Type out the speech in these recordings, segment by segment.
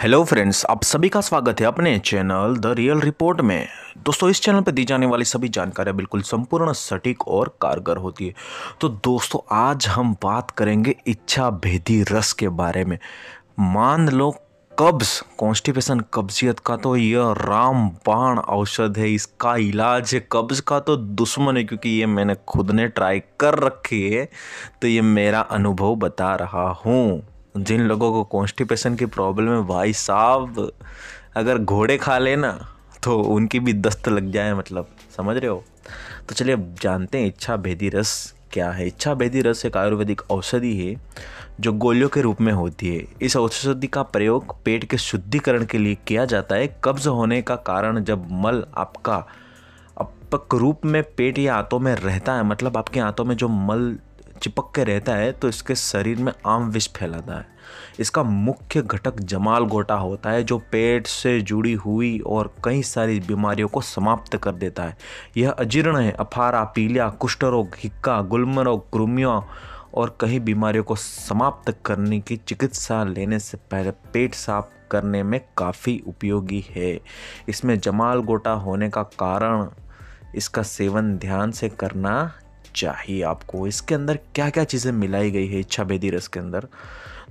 hello friends आप सभी का स्वागत है अपने चैनल द रियल रिपोर्ट में दोस्तों इस चैनल पर दी जाने वाली सभी जानकारियां बिल्कुल संपूर्ण सटीक और कारगर होती है तो दोस्तों आज हम बात करेंगे इच्छा भेदी रस के बारे में मान लो कब्ज कॉन्स्टिपेशन कब्जियत का तो यह राम बाण औषध है इसका इलाज है कब्ज का तो दुश्मन है क्योंकि ये मैंने खुद ने ट्राई कर रखी है तो ये मेरा अनुभव बता रहा हूँ जिन लोगों को कॉन्स्टिपेशन की प्रॉब्लम है भाई साहब अगर घोड़े खा लेना तो उनकी भी दस्त लग जाए मतलब समझ रहे हो तो चलिए अब जानते हैं इच्छा भेदी रस क्या है इच्छा भेदी रस एक आयुर्वेदिक औषधि है जो गोलियों के रूप में होती है इस औषधि का प्रयोग पेट के शुद्धिकरण के लिए किया जाता है कब्ज होने का कारण जब मल आपका अपक रूप में पेट या आंतों में रहता है मतलब आपके आंतों में जो मल चिपक के रहता है तो इसके शरीर में आम विष फैलाता है इसका मुख्य घटक जमाल गोटा होता है जो पेट से जुड़ी हुई और कई सारी बीमारियों को समाप्त कर देता है यह अजीर्ण है अफारा पीलिया कुष्ठ रोग हिक्का गुल्म रोग क्रूमिया और कई बीमारियों को समाप्त करने की चिकित्सा लेने से पहले पेट साफ करने में काफ़ी उपयोगी है इसमें जमाल गोटा होने का कारण इसका सेवन ध्यान से करना चाहिए आपको इसके अंदर क्या क्या चीज़ें मिलाई गई है इच्छा भेदी रस के अंदर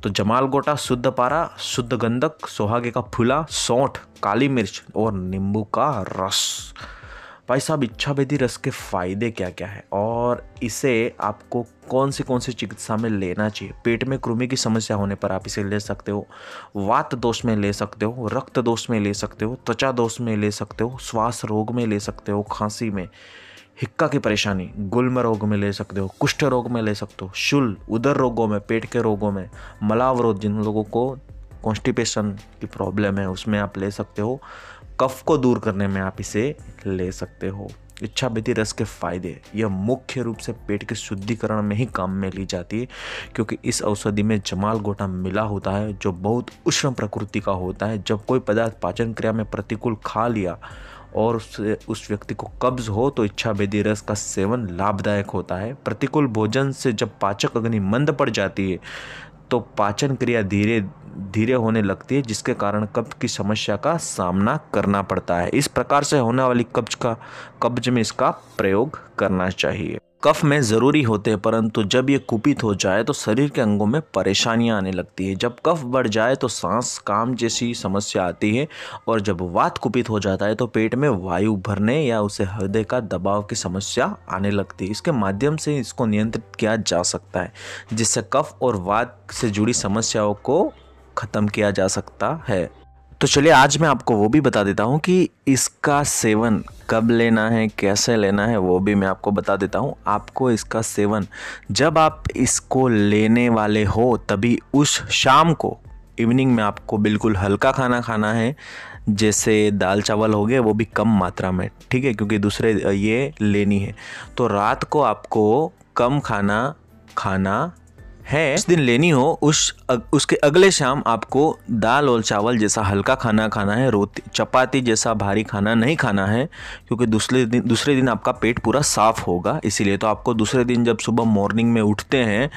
तो जमाल गोटा शुद्ध पारा शुद्ध गंधक सोहागे का फूला सौठ काली मिर्च और नींबू का रस भाई साहब इच्छा भेदी रस के फ़ायदे क्या क्या है और इसे आपको कौन सी कौन सी चिकित्सा में लेना चाहिए पेट में कृमि की समस्या होने पर आप इसे ले सकते हो वात दोष में ले सकते हो रक्त दोष में ले सकते हो त्वचा दोष में ले सकते हो श्वास रोग में ले सकते हो खांसी में हिक्का की परेशानी गुलम रोग में ले सकते हो कुष्ठ रोग में ले सकते हो शुल उदर रोगों में पेट के रोगों में मलावरोध जिन लोगों को कॉन्स्टिपेशन की प्रॉब्लम है उसमें आप ले सकते हो कफ को दूर करने में आप इसे ले सकते हो इच्छा बीती रस के फायदे यह मुख्य रूप से पेट के शुद्धिकरण में ही काम में ली जाती है क्योंकि इस औषधि में जमाल गोटा मिला होता है जो बहुत उष्ण प्रकृति का होता है जब कोई पदार्थ पाचन क्रिया में प्रतिकूल खा लिया और उस उस व्यक्ति को कब्ज हो तो इच्छा भेदी रस का सेवन लाभदायक होता है प्रतिकूल भोजन से जब पाचक अग्नि मंद पड़ जाती है तो पाचन क्रिया धीरे धीरे होने लगती है जिसके कारण कब्ज की समस्या का सामना करना पड़ता है इस प्रकार से होने वाली कब्ज का कब्ज में इसका प्रयोग करना चाहिए कफ में ज़रूरी होते हैं परंतु जब ये कुपित हो जाए तो शरीर के अंगों में परेशानियां आने लगती है जब कफ बढ़ जाए तो सांस काम जैसी समस्या आती है और जब वात कुपित हो जाता है तो पेट में वायु भरने या उसे हृदय का दबाव की समस्या आने लगती है इसके माध्यम से इसको नियंत्रित किया जा सकता है जिससे कफ और वात से जुड़ी समस्याओं को ख़त्म किया जा सकता है तो चलिए आज मैं आपको वो भी बता देता हूँ कि इसका सेवन कब लेना है कैसे लेना है वो भी मैं आपको बता देता हूँ आपको इसका सेवन जब आप इसको लेने वाले हो तभी उस शाम को इवनिंग में आपको बिल्कुल हल्का खाना खाना है जैसे दाल चावल हो गए वो भी कम मात्रा में ठीक है क्योंकि दूसरे ये लेनी है तो रात को आपको कम खाना खाना है उस दिन लेनी हो उस अग, उसके अगले शाम आपको दाल और चावल जैसा हल्का खाना खाना है रोटी चपाती जैसा भारी खाना नहीं खाना है क्योंकि दूसरे दिन दूसरे दिन आपका पेट पूरा साफ़ होगा इसीलिए तो आपको दूसरे दिन जब सुबह मॉर्निंग में उठते हैं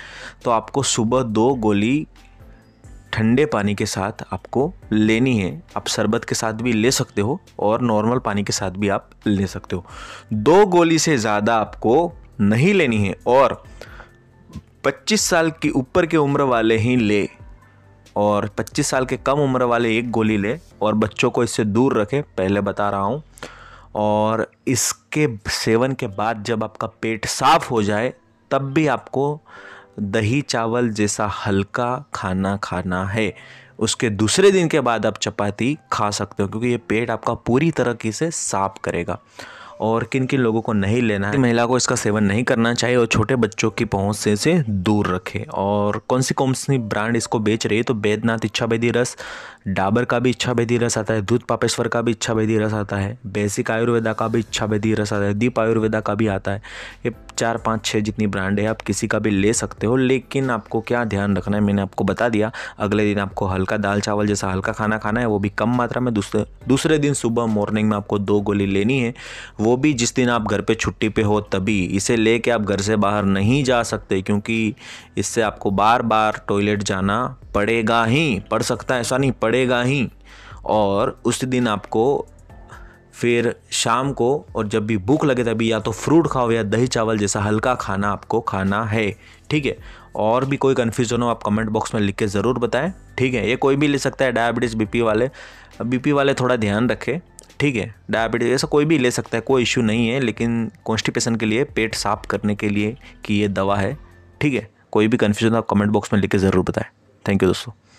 तो आपको सुबह दो गोली ठंडे पानी के साथ आपको लेनी है आप शरबत के साथ भी ले सकते हो और नॉर्मल पानी के साथ भी आप ले सकते हो दो गोली से ज़्यादा आपको नहीं लेनी है और 25 साल की ऊपर के उम्र वाले ही ले और 25 साल के कम उम्र वाले एक गोली ले और बच्चों को इससे दूर रखें पहले बता रहा हूँ और इसके सेवन के बाद जब आपका पेट साफ हो जाए तब भी आपको दही चावल जैसा हल्का खाना खाना है उसके दूसरे दिन के बाद आप चपाती खा सकते हो क्योंकि ये पेट आपका पूरी तरह से साफ करेगा और किन किन लोगों को नहीं लेना है महिला को इसका सेवन नहीं करना चाहिए और छोटे बच्चों की पहुँच से इसे दूर रखे और कौन सी कौन सी ब्रांड इसको बेच रही है तो बैदनाथ इच्छा भेदी रस डाबर का भी इच्छा भेदी रस आता है दूध पापेश्वर का भी इच्छा भेदी रस आता है बेसिक आयुर्वेदा का भी इच्छा भेदी रस आता है दीप आयुर्वेदा का भी आता है ये चार पाँच छः जितनी ब्रांड है आप किसी का भी ले सकते हो लेकिन आपको क्या ध्यान रखना है मैंने आपको बता दिया अगले दिन आपको हल्का दाल चावल जैसा हल्का खाना खाना है वो भी कम मात्रा में दूसरे दूसरे दिन सुबह मॉर्निंग में आपको दो गोली लेनी है वो वो भी जिस दिन आप घर पे छुट्टी पे हो तभी इसे ले के आप घर से बाहर नहीं जा सकते क्योंकि इससे आपको बार बार टॉयलेट जाना पड़ेगा ही पड़ सकता है ऐसा नहीं पड़ेगा ही और उस दिन आपको फिर शाम को और जब भी भूख लगे तभी या तो फ्रूट खाओ या दही चावल जैसा हल्का खाना आपको खाना है ठीक है और भी कोई कन्फ्यूज़न हो आप कमेंट बॉक्स में लिख के ज़रूर बताएं ठीक है ये कोई भी ले सकता है डायबिटीज़ बीपी वाले बीपी वाले थोड़ा ध्यान रखें ठीक है डायबिटीज ऐसा कोई भी ले सकता है कोई इश्यू नहीं है लेकिन कॉन्स्टिपेशन के लिए पेट साफ करने के लिए कि ये दवा है ठीक है कोई भी कन्फ्यूजन आप कमेंट बॉक्स में लिख के ज़रूर बताएं थैंक यू दोस्तों